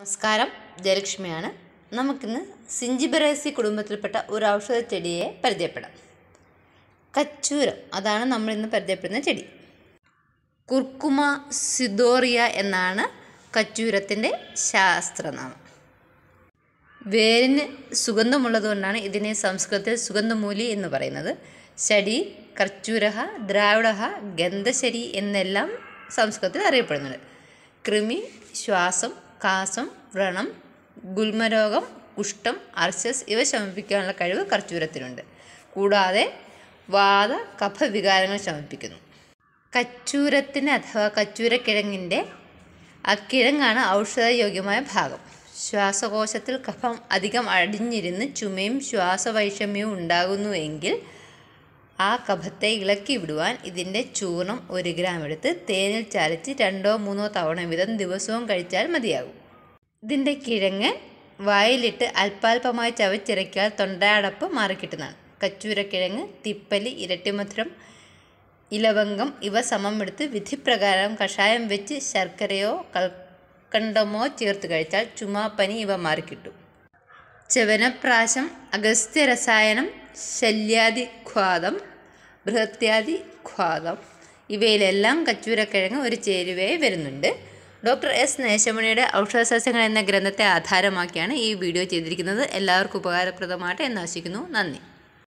നമസ്കാരം ജയലക്ഷ്മിയാണ് നമുക്കിന്ന് സിഞ്ചിബറേസി കുടുംബത്തിൽപ്പെട്ട ഒരു ഔഷധ ചെടിയെ പരിചയപ്പെടാം കച്ചൂരം അതാണ് നമ്മളിന്ന് പരിചയപ്പെടുന്ന ചെടി കുർക്കുമ സിദോറിയ എന്നാണ് കച്ചൂരത്തിൻ്റെ ശാസ്ത്രനാമം വേരിന് സുഗന്ധമുള്ളതുകൊണ്ടാണ് ഇതിനെ സംസ്കൃതത്തിൽ സുഗന്ധമൂലി എന്ന് പറയുന്നത് ശടി കർച്ചൂരഹ ദ്രാവിഡഹ ഗന്ധശരി എന്നെല്ലാം സംസ്കൃതത്തിൽ അറിയപ്പെടുന്നുണ്ട് കൃമി ശ്വാസം കാസം വ്രണം ഗുൽമരോഗം കുഷ്ഠം അർശസ് ഇവ ശമിപ്പിക്കാനുള്ള കഴിവ് കർച്ചൂരത്തിനുണ്ട് കൂടാതെ വാത കഫ വികാരങ്ങൾ ശമിപ്പിക്കുന്നു കച്ചൂരത്തിന് അഥവാ കച്ചൂരക്കിഴങ്ങിൻ്റെ ആ കിഴങ്ങാണ് ഔഷധയോഗ്യമായ ഭാഗം ശ്വാസകോശത്തിൽ കഫം അധികം അടിഞ്ഞിരുന്ന് ചുമയും ശ്വാസവൈഷമ്യവും ഉണ്ടാകുന്നു എങ്കിൽ ആ കഫത്തെ ഇളക്കി വിടുവാൻ ഇതിൻ്റെ ചൂർണം ഒരു ഗ്രാം എടുത്ത് തേനിൽ ചാലിച്ച് രണ്ടോ മൂന്നോ തവണ വീതം ദിവസവും കഴിച്ചാൽ മതിയാകും ഇതിൻ്റെ കിഴങ്ങ് വായിലിട്ട് അല്പാൽപമായി ചവച്ചിറക്കിയാൽ തൊണ്ടയടപ്പ് മാറിക്കിട്ടുന്നതാണ് കച്ചൂരക്കിഴങ്ങ് തിപ്പലി ഇരട്ടിമധുരം ഇലവങ്കം ഇവ സമം എടുത്ത് വിധിപ്രകാരം കഷായം വെച്ച് ശർക്കരയോ കൽക്കണ്ടമോ ചേർത്ത് കഴിച്ചാൽ ചുമാപ്പനി ഇവ മാറിക്കിട്ടും ചവനപ്രാശം അഗസ്ത്യ രസായനം ശല്യാദിഖ്വാദം ബൃഹത്യാദി ഖാദം ഇവയിലെല്ലാം കച്ചൂരക്കിഴങ്ങ് ഒരു ചേരുവയായി വരുന്നുണ്ട് ഡോക്ടർ എസ് നേശമണിയുടെ ഔഷധസസ്യങ്ങൾ എന്ന ഗ്രന്ഥത്തെ ആധാരമാക്കിയാണ് ഈ വീഡിയോ ചെയ്തിരിക്കുന്നത് എല്ലാവർക്കും ഉപകാരപ്രദമാകട്ടെ എന്ന് ആശിക്കുന്നു നന്ദി